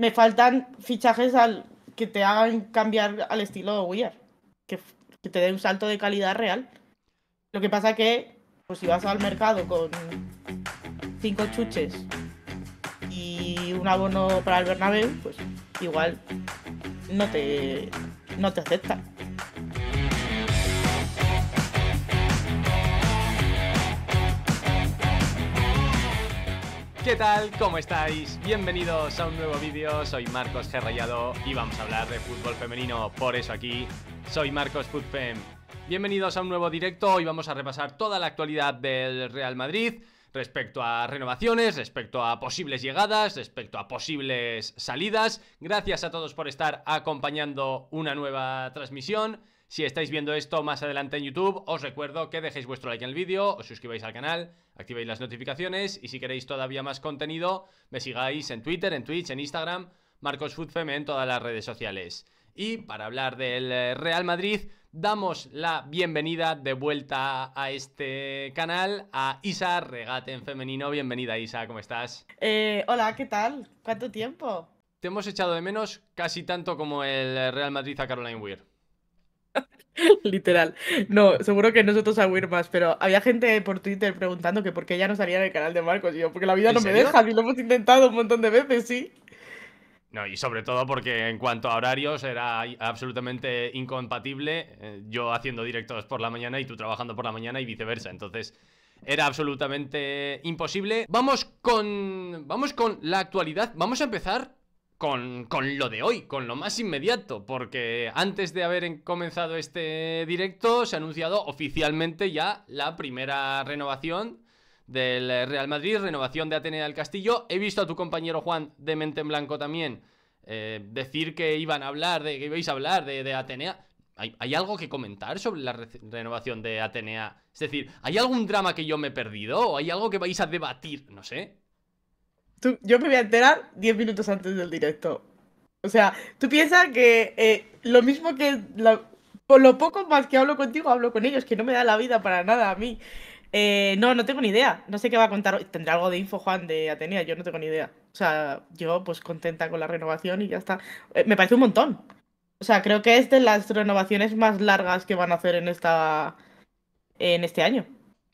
me faltan fichajes al que te hagan cambiar al estilo de Weir, que, te dé un salto de calidad real. Lo que pasa que, pues si vas al mercado con cinco chuches y un abono para el Bernabéu, pues igual no te, no te aceptan. ¿Qué tal? ¿Cómo estáis? Bienvenidos a un nuevo vídeo, soy Marcos G. y vamos a hablar de fútbol femenino, por eso aquí soy Marcos Futfem. Bienvenidos a un nuevo directo, hoy vamos a repasar toda la actualidad del Real Madrid respecto a renovaciones, respecto a posibles llegadas, respecto a posibles salidas. Gracias a todos por estar acompañando una nueva transmisión. Si estáis viendo esto más adelante en YouTube, os recuerdo que dejéis vuestro like en el vídeo, os suscribáis al canal, activéis las notificaciones y si queréis todavía más contenido, me sigáis en Twitter, en Twitch, en Instagram, Marcos Foodfeme en todas las redes sociales. Y para hablar del eh, Real Madrid, damos la bienvenida de vuelta a este canal a Isa Regate en Femenino. Bienvenida Isa, ¿cómo estás? Eh, hola, ¿qué tal? ¿Cuánto tiempo? Te hemos echado de menos casi tanto como el Real Madrid a Caroline Weir. Literal. No, seguro que nosotros a huir más, pero había gente por Twitter preguntando que por qué ya no salía en el canal de Marcos. Y yo, porque la vida no me deja, y lo hemos intentado un montón de veces, sí. No, y sobre todo porque en cuanto a horarios era absolutamente incompatible eh, yo haciendo directos por la mañana y tú trabajando por la mañana y viceversa. Entonces era absolutamente imposible. Vamos con vamos con la actualidad. Vamos a empezar con, lo de hoy, con lo más inmediato, porque antes de haber comenzado este directo se ha anunciado oficialmente ya la primera renovación del Real Madrid, renovación de Atenea del Castillo. He visto a tu compañero Juan de Mente en Blanco también eh, decir que iban a hablar, de, que ibais a hablar de, Atenea. ¿Hay, ¿Hay, algo que comentar sobre la renovación de Atenea? Es decir, ¿hay algún drama que yo me he perdido? ¿O hay algo que vais a debatir? No sé yo me voy a enterar 10 minutos antes del directo. O sea, tú piensas que eh, lo mismo que Por lo poco más que hablo contigo, hablo con ellos, que no me da la vida para nada a mí. Eh, no, no tengo ni idea. No sé qué va a contar. Tendrá algo de info Juan de Atenea, yo no tengo ni idea. O sea, yo pues contenta con la renovación y ya está. Eh, me parece un montón. O sea, creo que es de las renovaciones más largas que van a hacer en esta en este año.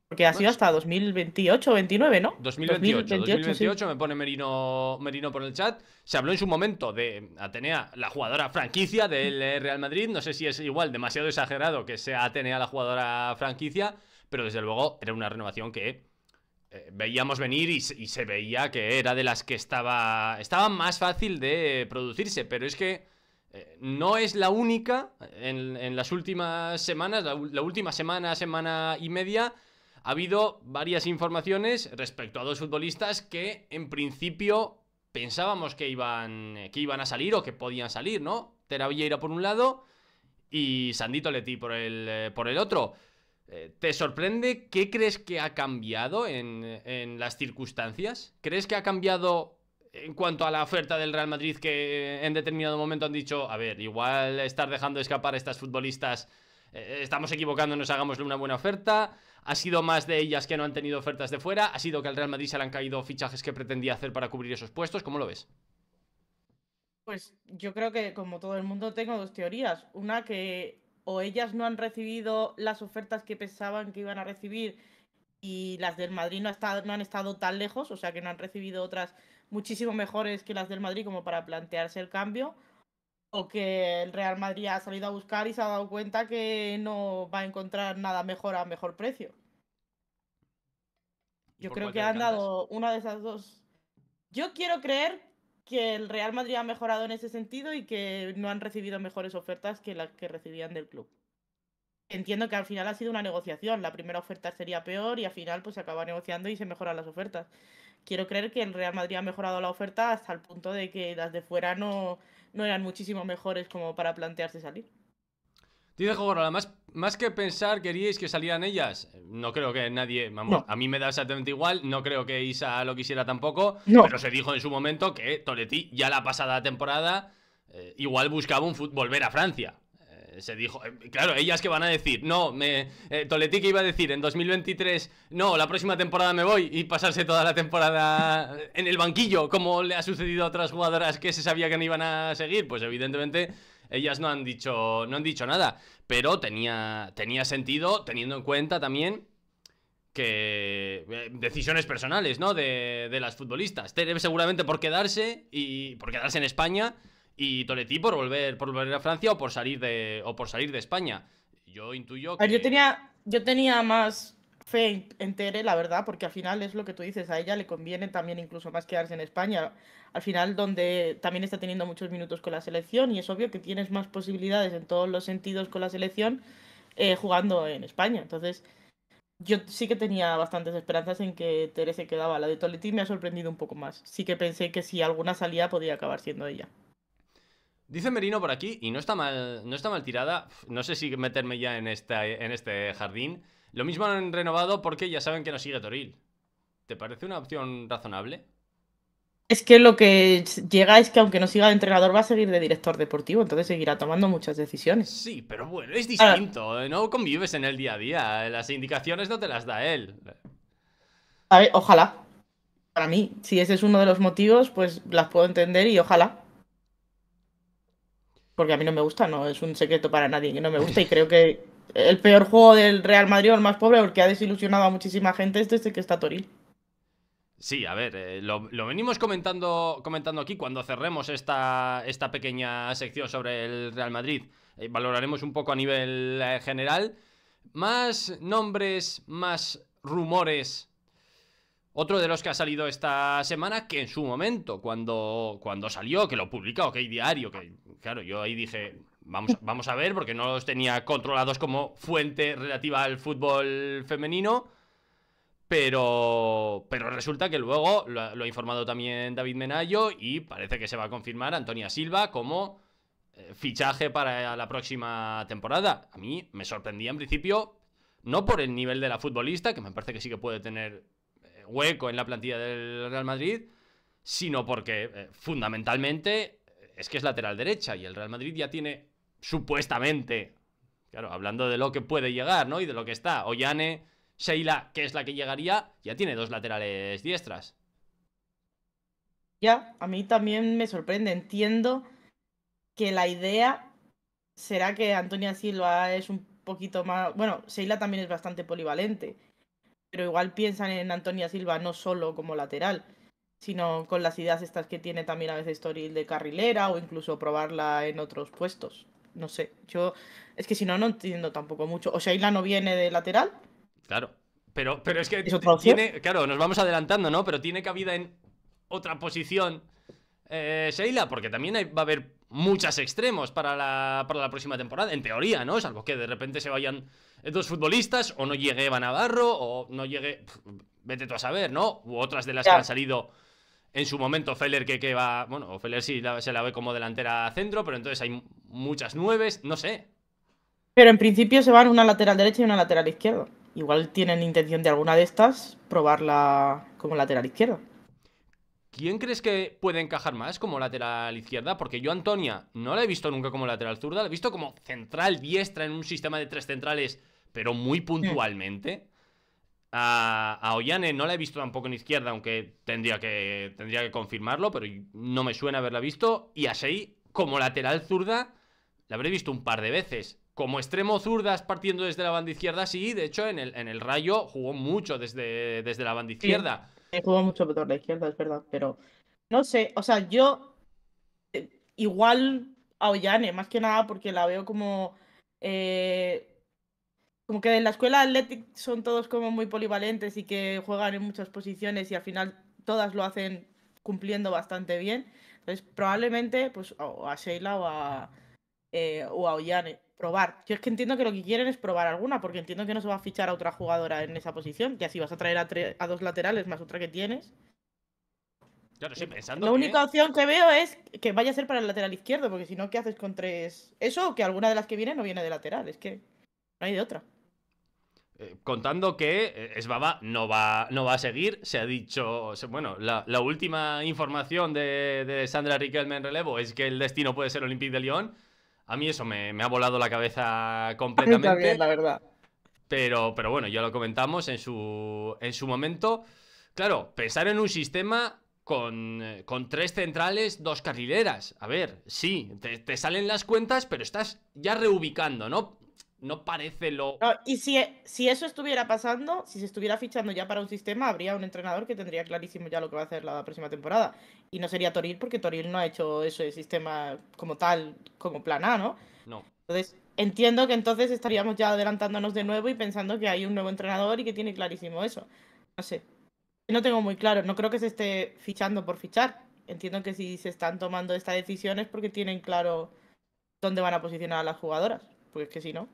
Porque ha sido pues hasta 2028 29, ¿no? 2028, 2028, me pone Merino, Merino por el chat. Se habló en su momento de Atenea, la jugadora franquicia del Real Madrid. No sé si es igual demasiado exagerado que sea Atenea la jugadora franquicia, pero desde luego era una renovación que eh, veíamos venir y, se veía que era de las que estaba, estaba más fácil de producirse. Pero es que eh, no es la única en, las últimas semanas, la última semana, semana y media ha habido varias informaciones respecto a dos futbolistas que en principio pensábamos que iban, que iban a salir o que podían salir, ¿no? Villeira por un lado y Sandito Leti por el, eh, por el otro. Eh, ¿Te sorprende? ¿Qué crees que ha cambiado en, en, las circunstancias? ¿Crees que ha cambiado en cuanto a la oferta del Real Madrid que eh, en determinado momento han dicho, a ver, igual estar dejando escapar a estas futbolistas eh, estamos estamos nos hagámosle una buena oferta. Ha sido más de ellas que no han tenido ofertas de fuera. Ha sido que al Real Madrid se le han caído fichajes que pretendía hacer para cubrir esos puestos. ¿Cómo lo ves? Pues yo creo que, como todo el mundo, tengo dos teorías. Una que o ellas no han recibido las ofertas que pensaban que iban a recibir y las del Madrid no, no han estado tan lejos, o sea que no han recibido otras muchísimo mejores que las del Madrid como para plantearse el cambio que el Real Madrid ha salido a buscar y se ha dado cuenta que no va a encontrar nada mejor a mejor precio. Yo creo que han dado una de esas dos. Yo quiero creer que el Real Madrid ha mejorado en ese sentido y que no han recibido mejores ofertas que las que recibían del club. Entiendo que al final ha sido una negociación. La primera oferta sería peor y al final pues se acaba negociando y se mejoran las ofertas. Quiero creer que el Real Madrid ha mejorado la oferta hasta el punto de que las de fuera no, no eran muchísimo mejores como para plantearse salir. Dice Jogorola, más, más que pensar queríais que salieran ellas. No creo que nadie. Vamos, a mí me da exactamente igual. No creo que Isa lo quisiera tampoco. Pero se dijo en su momento que Toletti, ya la pasada temporada, eh, igual buscaba un volver a Francia se dijo. Eh, claro, ellas que van a decir, no, me. que eh, iba a decir en 2023, no, la próxima temporada me voy y pasarse toda la temporada en el banquillo, como le ha sucedido a otras jugadoras que se sabía que no iban a seguir. Pues evidentemente ellas no han dicho, no han dicho nada, pero tenía, tenía sentido teniendo en cuenta también que eh, decisiones personales, ¿no? De, de las futbolistas. Seguramente por quedarse y por quedarse en España y Toletí por volver, por volver a Francia o por salir de, o por salir de España. Yo intuyo que... Yo tenía, yo tenía más fe en Tere, la verdad, porque al final es lo que tú dices, a ella le conviene también incluso más quedarse en España. Al final, donde también está teniendo muchos minutos con la selección y es obvio que tienes más posibilidades en todos los sentidos con la selección eh, jugando en España. Entonces, yo sí que tenía bastantes esperanzas en que Tere se quedaba. La de Toletti me ha sorprendido un poco más. Sí que pensé que si alguna salía podía acabar siendo ella. Dice Merino por aquí, y no está mal, no está mal tirada, no sé si meterme ya en, en este jardín. Lo mismo han renovado porque ya saben que no sigue Toril. ¿Te parece una opción razonable? Es que lo que llega es que aunque no siga de entrenador va a seguir de director deportivo, entonces seguirá tomando muchas decisiones. Sí, pero bueno, es distinto, ¿eh? no convives en el día a día, ¿eh? las indicaciones no te las da él. A ojalá. Para mí, si ese es uno de los motivos, pues las puedo entender y ojalá porque a mí no me gusta, no es un secreto para nadie que no me gusta y creo que el peor juego del Real Madrid o el más pobre, porque ha desilusionado a muchísima gente, es desde que está Toril. Sí, a ver, eh, lo, venimos comentando, comentando aquí cuando cerremos esta, esta pequeña sección sobre el Real Madrid. Eh, valoraremos un poco a nivel eh, general. Más nombres, más rumores otro de los que ha salido esta semana, que en su momento, cuando, cuando salió, que lo publica OK Diario, que claro, yo ahí dije, vamos, vamos a ver, porque no los tenía controlados como fuente relativa al fútbol femenino. Pero, pero resulta que luego lo, ha, informado también David Menayo y parece que se va a confirmar Antonia Silva como eh, fichaje para la próxima temporada. A mí me sorprendía en principio, no por el nivel de la futbolista, que me parece que sí que puede tener hueco en la plantilla del Real Madrid, sino porque eh, fundamentalmente es que es lateral derecha y el Real Madrid ya tiene supuestamente, claro, hablando de lo que puede llegar, ¿no? Y de lo que está, Ollane, Sheila, que es la que llegaría, ya tiene dos laterales diestras. Ya, a mí también me sorprende, entiendo que la idea será que Antonia Silva es un poquito más, bueno, Sheila también es bastante polivalente, pero igual piensan en Antonia Silva no solo como lateral, sino con las ideas estas que tiene también a veces Toril de carrilera o incluso probarla en otros puestos. No sé, yo es que si no, no entiendo tampoco mucho. O Sheila no viene de lateral. Claro, pero, pero es que tiene, claro, nos vamos adelantando, ¿no? Pero tiene cabida en otra posición eh, Sheila, porque también va a haber muchas extremos para la, para la próxima temporada, en teoría, ¿no? Salvo que de repente se vayan eh, dos futbolistas o no llegue Eva Navarro o no llegue, vete tú a saber, ¿no? U otras de las que han salido en su momento, Feller que, que va, bueno, Feller sí se la ve como delantera centro, pero entonces hay muchas nueves, no sé. Pero en principio se van una lateral derecha y una lateral izquierda. Igual tienen intención de alguna de estas probarla como lateral izquierda. ¿Quién crees que puede encajar más como lateral izquierda? Porque yo Antonia no la he visto nunca como lateral zurda, la he visto como central diestra en un sistema de tres centrales pero muy puntualmente. A, a, Ollane no la he visto tampoco en izquierda, aunque tendría que, tendría que confirmarlo, pero no me suena haberla visto. Y a Sei, como lateral zurda, la habré visto un par de veces. Como extremo zurdas partiendo desde la banda izquierda, sí. De hecho, en el, en el Rayo jugó mucho desde, desde la banda izquierda. Sí, jugó mucho por la izquierda, es verdad. Pero no sé, o sea, yo eh, igual a Ollane, más que nada porque la veo como... Eh, como que en la escuela Athletic son todos como muy polivalentes y que juegan en muchas posiciones y al final todas lo hacen cumpliendo bastante bien. Entonces, probablemente, pues, o a Sheila o a, eh, o a Ollane, probar. Yo es que entiendo que lo que quieren es probar alguna, porque entiendo que no se va a fichar a otra jugadora en esa posición, que así vas a traer a, dos laterales más otra que tienes. Yo no estoy pensando. La única opción que veo es que vaya a ser para el lateral izquierdo, porque si no, ¿qué haces con tres? Eso o que alguna de las que viene no viene de lateral, es que no hay de otra. Eh, contando que eh, Esbaba no va, no va a seguir, se ha dicho, bueno, la, última información de, Sandra Riquelme en relevo es que el destino puede ser Olympique de Lyon. A mí eso me, ha volado la cabeza completamente. la verdad. Pero, pero bueno, ya lo comentamos en su, en su momento. Claro, pensar en un sistema con, eh, tres centrales, dos carrileras. A ver, sí, te, salen las cuentas, pero estás ya reubicando, ¿no? no parece lo... y si, e, si eso estuviera pasando, si se estuviera fichando ya para un sistema, habría un entrenador que tendría clarísimo ya lo que va a hacer la próxima temporada. Y no sería Toril, porque Toril no ha hecho ese sistema como tal, como plan A, ¿no? No. Entonces, entiendo que entonces estaríamos ya adelantándonos de nuevo y pensando que hay un nuevo entrenador y que tiene clarísimo eso. No sé. No tengo muy claro. No creo que se esté fichando por fichar. Entiendo que si se están tomando estas decisiones porque tienen claro dónde van a posicionar a las jugadoras. Porque es que si no.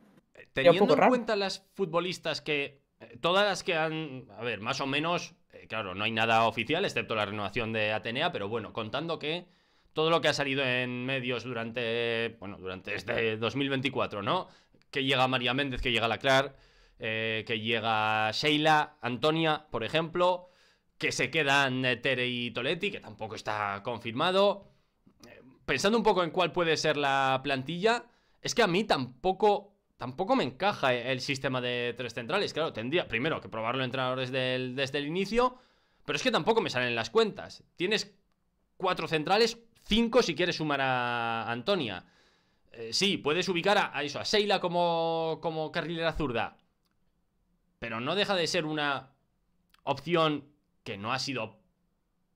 Teniendo en cuenta las futbolistas que. Eh, todas las que han. A ver, más o menos. Eh, claro, no hay nada oficial, excepto la renovación de Atenea, pero bueno, contando que. Todo lo que ha salido en medios durante. Bueno, durante este 2024, ¿no? Que llega María Méndez, que llega la eh, que llega Sheila, Antonia, por ejemplo. Que se quedan Tere y Toletti, que tampoco está confirmado. Pensando un poco en cuál puede ser la plantilla, es que a mí tampoco tampoco me encaja el sistema de tres centrales. Claro, tendría primero que probarlo entrenador desde el, desde el inicio, pero es que tampoco me salen las cuentas. Tienes cuatro centrales, cinco si quieres sumar a Antonia. Eh, sí, puedes ubicar a, Seila como, como carrilera zurda, pero no deja de ser una opción que no ha sido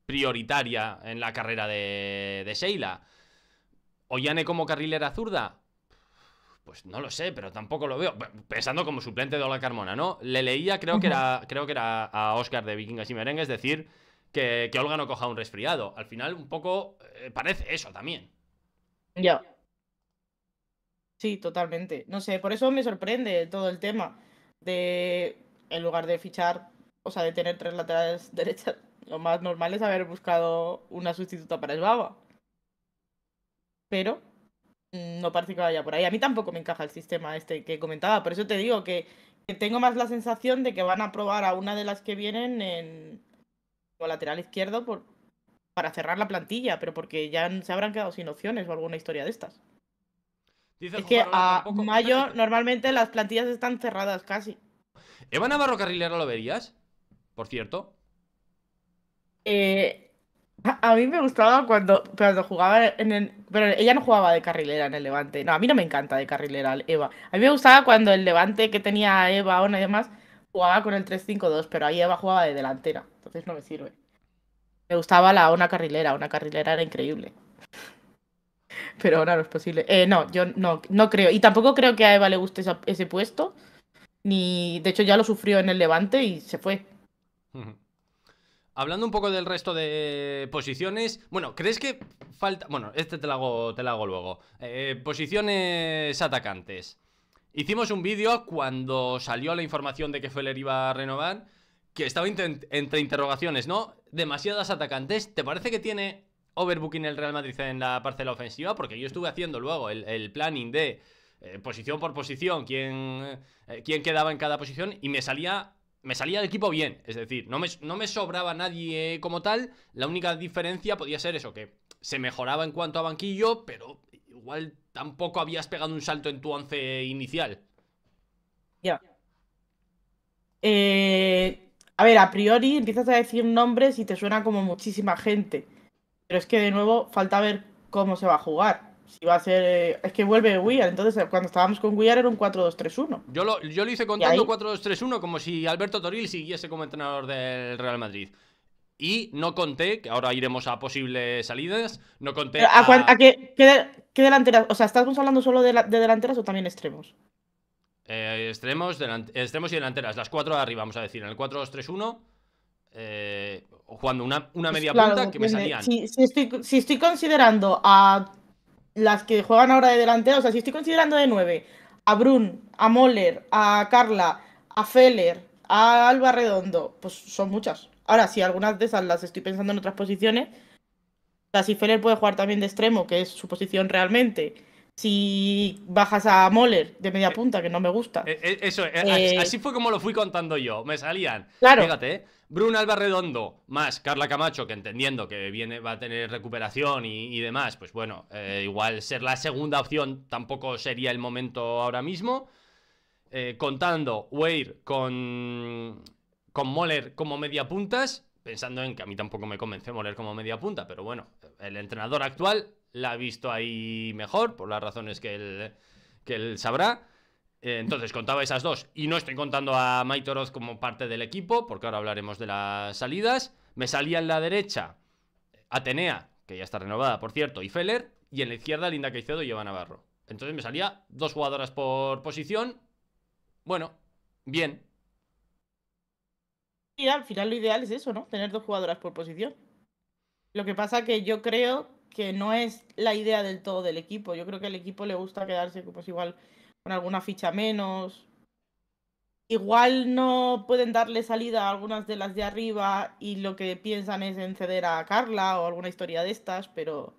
prioritaria en la carrera de, de Seila. Yane como carrilera zurda, pues no lo sé, pero tampoco lo veo. Pensando como suplente de Olga Carmona, ¿no? Le leía, creo que era, creo que era a Oscar de Vikingas y Merengues decir que, Olga no coja un resfriado. Al final, un poco eh, parece eso también. Ya. Sí, totalmente. No sé, por eso me sorprende todo el tema de, en lugar de fichar, o sea, de tener tres laterales derechas, lo más normal es haber buscado una sustituta para Esbaba. Pero Mm, no parece que vaya por ahí. A mí tampoco me encaja el sistema este que comentaba, por eso te digo que, tengo más la sensación de que van a probar a una de las que vienen en colateral lateral izquierdo por, para cerrar la plantilla, pero porque ya se habrán quedado sin opciones o alguna historia de estas. es que a mayo normalmente las plantillas están cerradas casi. ¿Eva Navarro Carrilera lo verías? Por cierto. Eh, a mí me gustaba cuando, cuando jugaba en el. Pero ella no jugaba de carrilera en el Levante. No, a mí no me encanta de carrilera Eva. A mí me gustaba cuando el Levante que tenía Eva, o y más jugaba con el 3-5-2, pero ahí Eva jugaba de delantera. Entonces no me sirve. Me gustaba la Ona carrilera. Una carrilera era increíble. Pero ahora no es posible. Eh, no, yo no, no creo. Y tampoco creo que a Eva le guste ese puesto. Ni. De hecho, ya lo sufrió en el Levante y se fue. Hablando un poco del resto de posiciones, bueno, ¿crees que falta...? Bueno, este te lo hago, te luego. Eh, posiciones atacantes. Hicimos un vídeo cuando salió la información de que Feller iba a renovar, que estaba entre interrogaciones, ¿no? Demasiadas atacantes. ¿Te parece que tiene overbooking el Real Madrid en la parcela ofensiva? Porque yo estuve haciendo luego el, planning de eh, posición por posición, quién, eh, quién quedaba en cada posición, y me salía me salía del equipo bien, es decir, no me, no me sobraba nadie como tal, la única diferencia podía ser eso, que se mejoraba en cuanto a banquillo, pero igual tampoco habías pegado un salto en tu once inicial. Ya. Eh, a ver, a priori empiezas a decir nombres y te suena como muchísima gente, pero es que de nuevo falta ver cómo se va a jugar si va a ser. Eh, es que vuelve Wear. Entonces, eh, cuando estábamos con Wear era un 4-2-3-1. Yo lo, yo hice contando 4-2-3-1 como si Alberto Toril siguiese como entrenador del Real Madrid. Y no conté, que ahora iremos a posibles salidas, no conté. ¿A, a... qué, delanteras? O sea, ¿estamos hablando solo de, la, de delanteras o también extremos? Eh, extremos, y delanteras, las cuatro de arriba, vamos a decir. En el 4-2-3-1. Eh, jugando una, una pues media punta que me salían. estoy, si estoy considerando a las que juegan ahora de delantero, o sea, si estoy considerando de nueve a Brun, a Moller, a Carla, a Feller, a Alba Redondo, pues son muchas. Ahora, si algunas de esas las estoy pensando en otras posiciones, o sea, si Feller puede jugar también de extremo, que es su posición realmente, si bajas a Moller de media eh, punta, que no me gusta. Eh, eh, eso, así fue como lo fui contando yo. Me salían. Claro. Fíjate, Bruno Alba Redondo más Carla Camacho, que entendiendo que viene, va a tener recuperación y, demás, pues bueno, eh, igual ser la segunda opción tampoco sería el momento ahora mismo. Eh, contando Weir con, con Moller como media puntas, pensando en que a mí tampoco me convence Moller como media punta, pero bueno, el entrenador actual la ha visto ahí mejor, por las razones que que él sabrá. Eh, entonces contaba esas dos y no estoy contando a Maitoroz como parte del equipo, porque ahora hablaremos de las salidas. Me salía en la derecha Atenea, que ya está renovada, por cierto, y Feller, y en la izquierda Linda Caicedo y Eva Navarro. Entonces me salía dos jugadoras por posición. Bueno, bien. Y al final lo ideal es eso, ¿no? Tener dos jugadoras por posición. Lo que pasa que yo creo que no es la idea del todo del equipo. Yo creo que al equipo le gusta quedarse pues igual con alguna ficha menos. Igual no pueden darle salida a algunas de las de arriba y lo que piensan es en ceder a Carla o alguna historia de estas, pero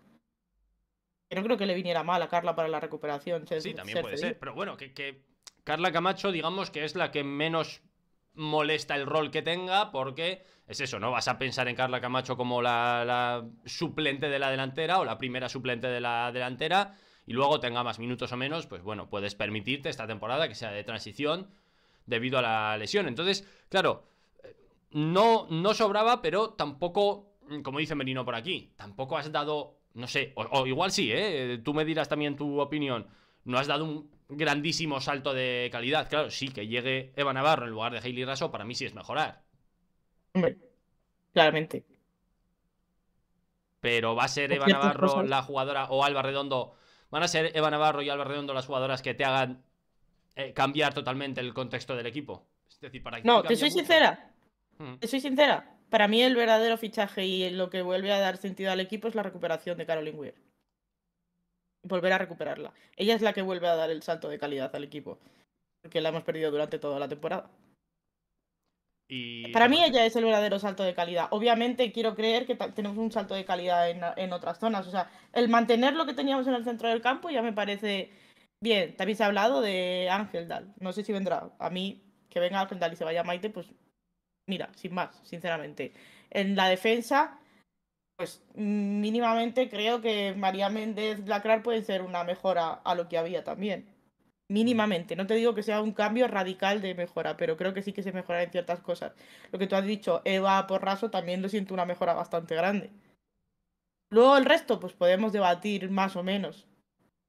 no creo que le viniera mal a Carla para la recuperación. sí, también puede ser, pero bueno, que, que Carla Camacho, digamos que es la que menos molesta el rol que tenga, porque es eso, ¿no? Vas a pensar en Carla Camacho como la, la, suplente de la delantera o la primera suplente de la delantera y luego tenga más minutos o menos, pues bueno, puedes permitirte esta temporada que sea de transición debido a la lesión. Entonces, claro, eh, no, no sobraba, pero tampoco, mm, como dice Merino por aquí, tampoco has dado, no sé, o, igual sí, ¿eh? tú me dirás también tu opinión, no has dado un grandísimo salto de calidad. Claro, sí, que llegue Eva Navarro en lugar de Hailey Raso, para mí sí es mejorar. Hombre, claramente. Pero va a ser Eva Navarro la jugadora o Alba Redondo van a ser Eva Navarro y Álvaro Redondo las jugadoras que te hagan eh, cambiar totalmente el contexto del equipo. Es decir, para no, te soy sincera. Mm. Te soy sincera. Para mí el verdadero fichaje y lo que vuelve a dar sentido al equipo es la recuperación de Caroline Weir. Volver a recuperarla. Ella es la que vuelve a dar el salto de calidad al equipo. Porque la hemos perdido durante toda la temporada. Para mí ella es el verdadero salto de calidad. Obviamente quiero creer que tenemos un salto de calidad en, otras zonas. O sea, el mantener lo que teníamos en el centro del campo ya me parece bien. También se ha hablado de Ángel Dal. No sé si vendrá. A mí, que venga Ángel Dal y se vaya Maite, pues mira, sin más, sinceramente. En la defensa, pues mínimamente creo que María Méndez Lacrar puede ser una mejora a lo que había también. Mm. mínimamente. No te digo que sea un cambio radical de mejora, pero creo que sí que se mejora en ciertas cosas. Lo que tú has dicho, Eva Porraso, también lo siento una mejora bastante grande. Luego el resto, pues podemos debatir más o menos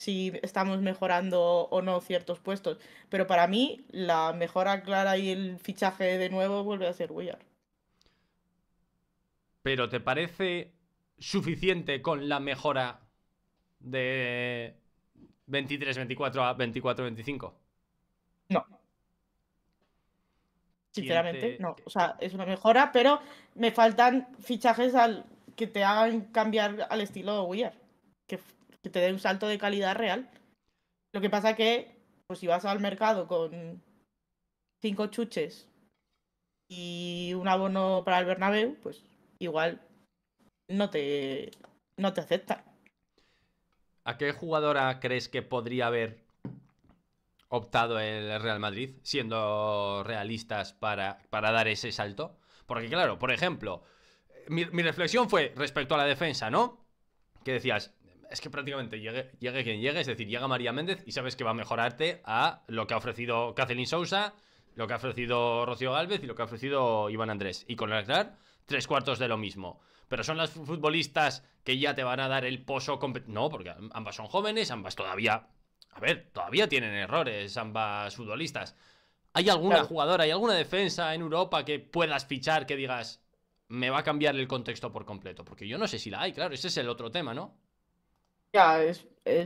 si estamos mejorando o no ciertos puestos. Pero para mí, la mejora clara y el fichaje de nuevo vuelve a ser Willard. Pero ¿te parece suficiente con la mejora de 23, 24 a 24, 25. No. Sinceramente, no. O sea, es una mejora, pero me faltan fichajes al que te hagan cambiar al estilo Weir. Que, que te dé un salto de calidad real. Lo que pasa que, pues si vas al mercado con cinco chuches y un abono para el Bernabéu, pues igual no te, no te aceptan. ¿A qué jugadora crees que podría haber optado el Real Madrid, siendo realistas para, para dar ese salto? Porque claro, por ejemplo, mi, reflexión fue respecto a la defensa, ¿no? Que decías, es que prácticamente llegue, quien llegue, es decir, llega María Méndez y sabes que va a mejorarte a lo que ha ofrecido Kathleen Sousa, lo que ha ofrecido Rocío Galvez y lo que ha ofrecido Iván Andrés. Y con el tres cuartos de lo mismo pero son las futbolistas que ya te van a dar el pozo. No, porque ambas son jóvenes, ambas todavía. A ver, todavía tienen errores, ambas futbolistas. ¿Hay alguna jugadora, hay alguna defensa en Europa que puedas fichar que digas, me va a cambiar el contexto por completo? Porque yo no sé si la hay, claro, ese es el otro tema, ¿no? Ya, es,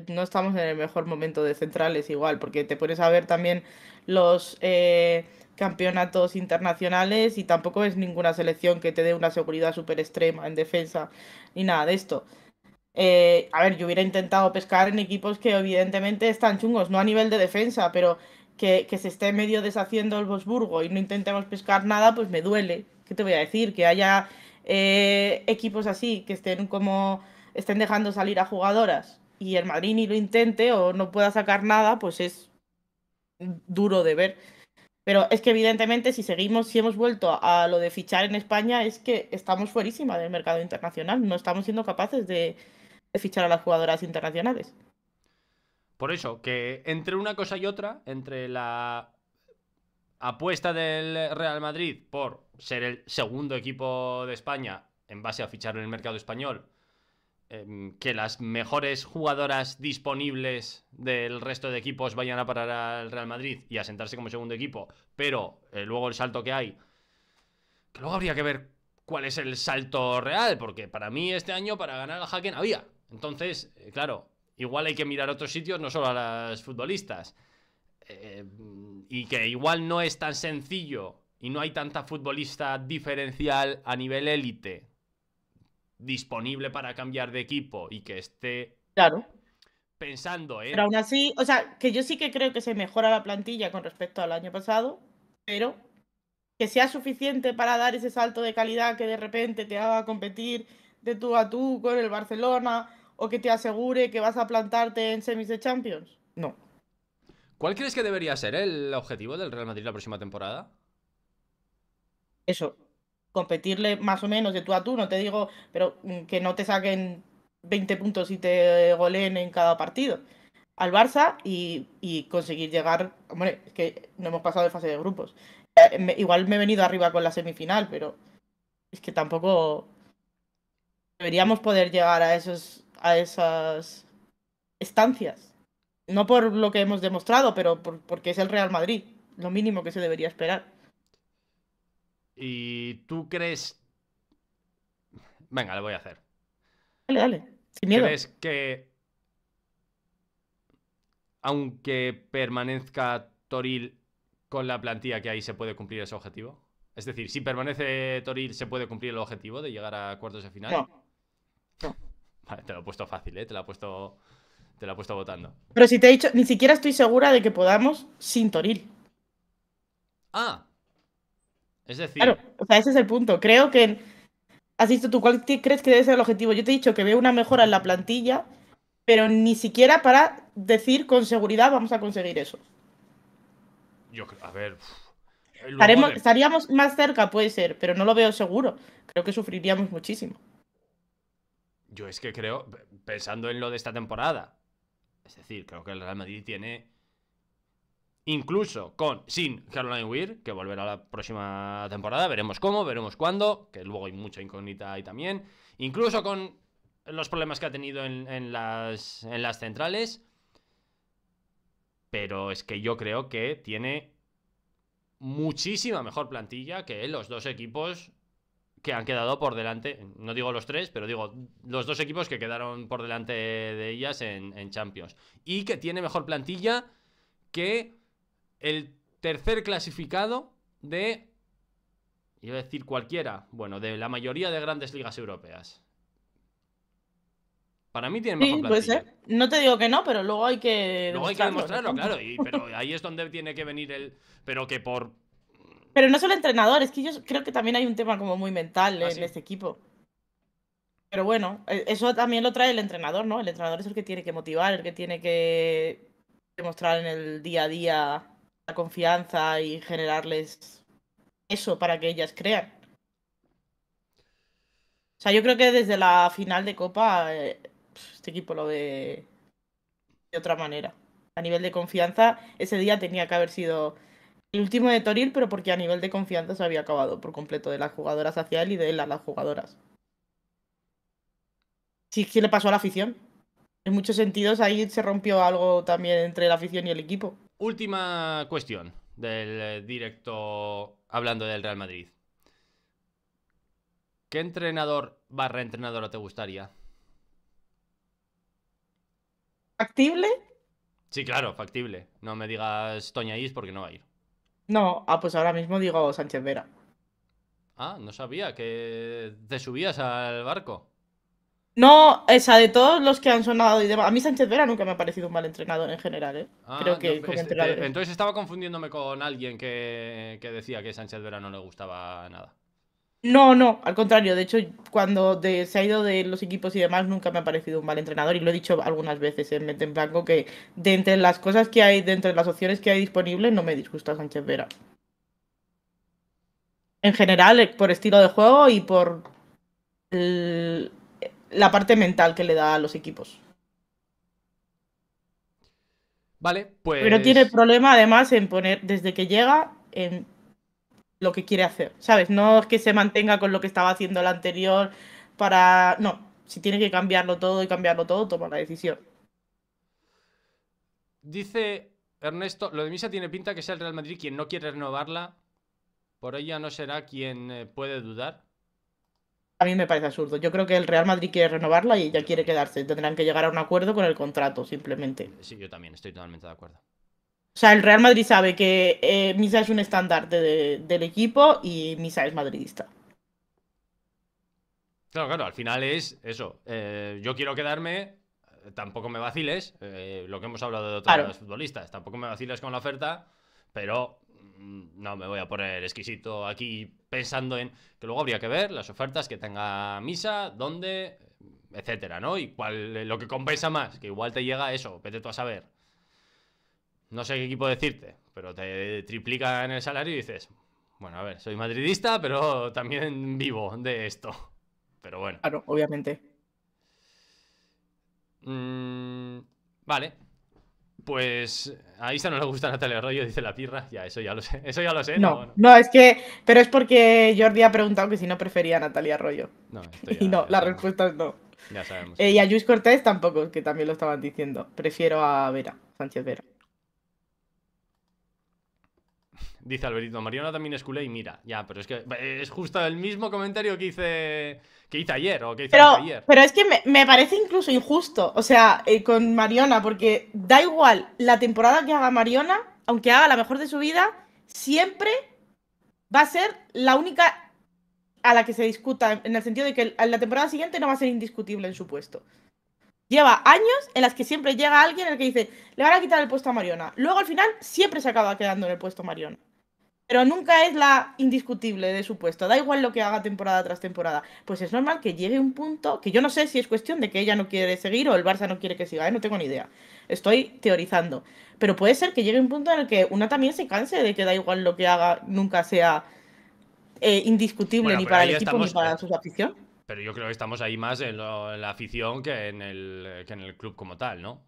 no estamos en el mejor momento de centrales igual, porque te pones a ver también los eh, campeonatos internacionales y tampoco es ninguna selección que te dé una seguridad súper extrema en defensa ni nada de esto. Eh, a ver, yo hubiera intentado pescar en equipos que evidentemente están chungos, no a nivel de defensa, pero que, que se esté medio deshaciendo el Bosburgo y no intentemos pescar nada, pues me duele. ¿Qué te voy a decir? Que haya eh, equipos así, que estén como estén dejando salir a jugadoras y el Madrid ni lo intente o no pueda sacar nada, pues es duro de ver. Pero es que evidentemente si seguimos, si hemos vuelto a lo de fichar en España, es que estamos fuerísima del mercado internacional. No estamos siendo capaces de fichar a las jugadoras internacionales. Por eso, que entre una cosa y otra, entre la apuesta del Real Madrid por ser el segundo equipo de España en base a fichar en el mercado español Em, que las mejores jugadoras disponibles del resto de equipos vayan a parar al Real Madrid y a sentarse como segundo equipo, pero eh, luego el salto que hay, que luego habría que ver cuál es el salto real, porque para mí este año para ganar al no había. Entonces, eh, claro, igual hay que mirar otros sitios, no solo a las futbolistas. Eh, y que igual no es tan sencillo y no hay tanta futbolista diferencial a nivel élite disponible para cambiar de equipo y que esté claro. pensando en... Pero aún así, o sea, que yo sí que creo que se mejora la plantilla con respecto al año pasado, pero que sea suficiente para dar ese salto de calidad que de repente te haga competir de tú a tú con el Barcelona o que te asegure que vas a plantarte en semis de Champions. No. ¿Cuál crees que debería ser el objetivo del Real Madrid la próxima temporada? Eso, competirle más o menos de tú a tú, no te digo, pero mm, que no te saquen 20 puntos y te goleen en cada partido al Barça y, conseguir llegar, hombre, es que no hemos pasado de fase de grupos. Eh, igual me he venido arriba con la semifinal, pero es que tampoco deberíamos poder llegar a esos a esas estancias. No por lo que hemos demostrado, pero porque es el Real Madrid, lo mínimo que se debería esperar. ¿Y tú crees... Venga, lo voy a hacer. Dale, dale. Sin miedo. ¿Crees que... Aunque permanezca Toril con la plantilla que hay, se puede cumplir ese objetivo? Es decir, si permanece Toril, ¿se puede cumplir el objetivo de llegar a cuartos de final? No. Vale, te lo he puesto fácil, ¿eh? Te lo he puesto... Te lo he puesto votando. Pero si te he dicho, ni siquiera estoy segura de que podamos sin Toril. Ah, decir. Claro, o sea, ese es el punto. Creo que. Has visto tú, ¿cuál crees que debe ser el objetivo? Yo te he dicho que veo una mejora en la plantilla, pero ni siquiera para decir con seguridad vamos a conseguir eso. Yo a ver. Estaríamos más cerca, puede ser, pero no lo veo seguro. Creo que sufriríamos muchísimo. Yo es que creo, pensando en lo de esta temporada, es decir, creo que el Real Madrid tiene incluso con sin Caroline Weir, que volverá la próxima temporada, veremos cómo, veremos cuándo, que luego hay mucha incógnita ahí también, incluso con los problemas que ha tenido en, las, centrales, pero es que yo creo que tiene muchísima mejor plantilla que los dos equipos que han quedado por delante, no digo los tres, pero digo los dos equipos que quedaron por delante de ellas en Champions. Y que tiene mejor plantilla que el tercer clasificado de... Iba a decir cualquiera. Bueno, de la mayoría de grandes ligas europeas. Para mí tiene mejor sí, puede No te digo que no, pero luego hay que. Luego hay que demostrarlo, claro. pero ahí es donde tiene que venir el. Pero que por. Pero no solo entrenador, es que yo creo que también hay un tema como muy mental ah, en este equipo. Pero bueno, e, eso también lo trae el entrenador, ¿no? El entrenador es el que tiene que motivar, el que tiene que demostrar en el día a día confianza y generarles eso para que ellas crean. O sea, yo creo que desde la final de Copa eh, este equipo lo ve de otra manera. A nivel de confianza, ese día tenía que haber sido el último de Toril, pero porque a nivel de confianza se había acabado por completo de las jugadoras hacia él y de él a las jugadoras. Sí, ¿qué le pasó a la afición? En muchos sentidos ahí se rompió algo también entre la afición y el equipo. Última cuestión del eh, directo hablando del Real Madrid. ¿Qué entrenador barra entrenadora te gustaría? ¿Factible? Sí, claro, factible. No me digas Toña Is porque no va a ir. No, ah, pues ahora mismo digo Sánchez Vera. Ah, no sabía que te subías al barco. No, esa de todos los que han sonado y demás. A mí Sánchez Vera nunca me ha parecido un mal entrenador en general, ¿eh? Ah, Creo que entonces estaba confundiéndome con alguien que, decía que Sánchez Vera no le gustaba nada. No, no, al contrario. De hecho, cuando se ha ido de los equipos y demás, nunca me ha parecido un mal entrenador. Y lo he dicho algunas veces en Mente en Blanco que de entre las cosas que hay, de entre las opciones que hay disponibles, no me disgusta Sánchez Vera. En general, eh, por estilo de juego y por el la parte mental que le da a los equipos. Vale, pues. Pero tiene problema además en poner, desde que llega, en lo que quiere hacer. ¿Sabes? No es que se mantenga con lo que estaba haciendo el anterior para. No, si tiene que cambiarlo todo y cambiarlo todo, toma la decisión. Dice Ernesto, lo de Misa tiene pinta que sea el Real Madrid quien no quiere renovarla. Por ella no será quien eh, puede dudar a mí me parece absurdo. Yo creo que el Real Madrid quiere renovarla y ya quiere quedarse. Tendrán que llegar a un acuerdo con el contrato, simplemente. Eh, sí, yo también estoy totalmente de acuerdo. O sea, el Real Madrid sabe que eh, Misa es un estándar del equipo y Misa es madridista. Claro, claro, al final es eso. Eh, yo quiero quedarme, tampoco me vaciles, lo que hemos hablado de otros futbolistas, tampoco me vaciles con la oferta, pero Mm, no me voy a poner exquisito aquí pensando en que luego habría que ver las ofertas que tenga Misa, dónde, etcétera, ¿no? Y cuál lo que compensa más, que igual te llega eso, vete tú a saber. No sé qué equipo decirte, pero te triplica en el salario y dices, bueno, a ver, soy madridista, pero también vivo de esto. Pero bueno. Claro, obviamente. Mm, vale, pues a Isa no le gusta Natalia Arroyo, dice la pirra. Ya, eso ya lo sé. Eso ya lo sé. No, no, es que. Pero es porque Jordi ha preguntado que si no prefería a Natalia Arroyo. No, y no, la respuesta es no. Ya sabemos. Eh, y a Luis Cortés tampoco, que también lo estaban diciendo. Prefiero a Vera, Sánchez Vera. Dice Alberito, Mariona también es culé y mira. Ya, pero es que eh, es justo el mismo comentario que hice, que ayer o que hice pero, ayer. Pero es que me, parece incluso injusto, o sea, eh, con Mariona, porque da igual la temporada que haga Mariona, aunque haga la mejor de su vida, siempre va a ser la única a la que se discuta, en el sentido de que la temporada siguiente no va a ser indiscutible en su puesto. Lleva años en las que siempre llega alguien el que dice, le van a quitar el puesto a Mariona. Luego al final siempre se acaba quedando en el puesto Mariona. Pero nunca es la indiscutible de su puesto. Da igual lo que haga temporada tras temporada. Pues es normal que llegue un punto que yo no sé si es cuestión de que ella no quiere seguir o el Barça no quiere que siga. ¿eh? No tengo ni idea. Estoy teorizando. Pero puede ser que llegue un punto en el que una también se canse de que da igual lo que haga, nunca sea eh, indiscutible ni para el equipo ni para eh, su afición. Pero yo creo que estamos ahí más en, la afición que en, el, que en el club como tal, ¿no?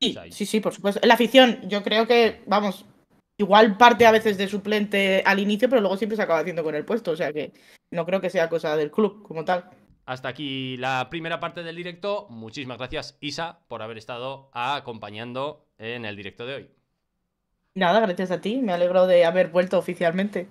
Sí, sí, sí, por supuesto. La afición, yo creo que, vamos, igual parte a veces de suplente al inicio, pero luego siempre se acaba haciendo con el puesto. O sea que no creo que sea cosa del club como tal. Hasta aquí la primera parte del directo. Muchísimas gracias, Isa, por haber estado acompañando en el directo de hoy. Nada, gracias a ti. Me alegro de haber vuelto oficialmente.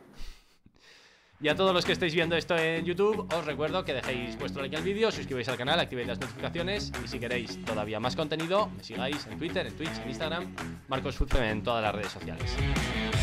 Y a todos los que estáis viendo esto en YouTube, os recuerdo que dejéis vuestro like al vídeo, os al canal, activéis las notificaciones y si queréis todavía más contenido, me sigáis en Twitter, en Twitch, en Instagram, Marcos en todas las redes sociales.